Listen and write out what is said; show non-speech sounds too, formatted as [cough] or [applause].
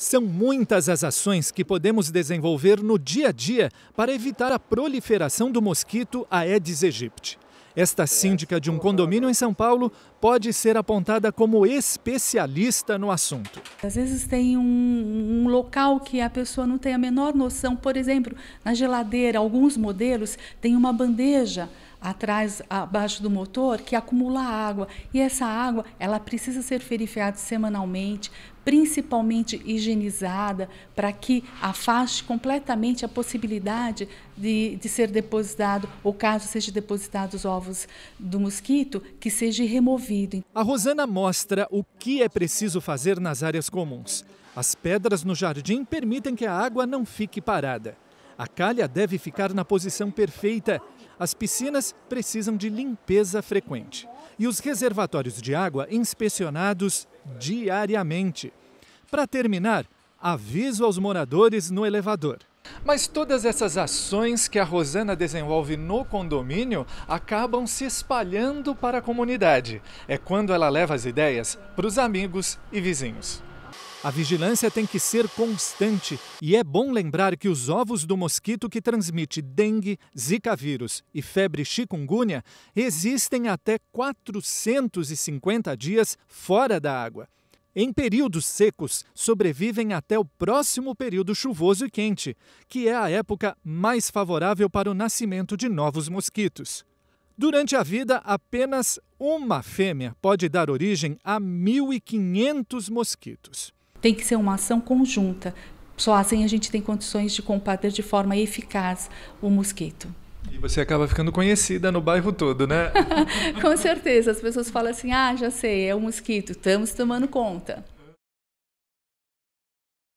São muitas as ações que podemos desenvolver no dia a dia para evitar a proliferação do mosquito Aedes aegypti. Esta síndica de um condomínio em São Paulo pode ser apontada como especialista no assunto. Às vezes tem um, um local que a pessoa não tem a menor noção, por exemplo, na geladeira, alguns modelos têm uma bandeja atrás, abaixo do motor, que acumula água. E essa água, ela precisa ser verificada semanalmente, principalmente higienizada, para que afaste completamente a possibilidade de, de ser depositado, ou caso seja depositado os ovos do mosquito, que seja removido. A Rosana mostra o que é preciso fazer nas áreas comuns. As pedras no jardim permitem que a água não fique parada. A calha deve ficar na posição perfeita as piscinas precisam de limpeza frequente e os reservatórios de água inspecionados diariamente. Para terminar, aviso aos moradores no elevador. Mas todas essas ações que a Rosana desenvolve no condomínio acabam se espalhando para a comunidade. É quando ela leva as ideias para os amigos e vizinhos. A vigilância tem que ser constante e é bom lembrar que os ovos do mosquito que transmite dengue, zika vírus e febre chikungunya existem até 450 dias fora da água. Em períodos secos, sobrevivem até o próximo período chuvoso e quente, que é a época mais favorável para o nascimento de novos mosquitos. Durante a vida, apenas uma fêmea pode dar origem a 1.500 mosquitos. Tem que ser uma ação conjunta. Só assim a gente tem condições de combater de forma eficaz o mosquito. E você acaba ficando conhecida no bairro todo, né? [laughs] Com certeza. As pessoas falam assim: ah, já sei, é o um mosquito, estamos tomando conta.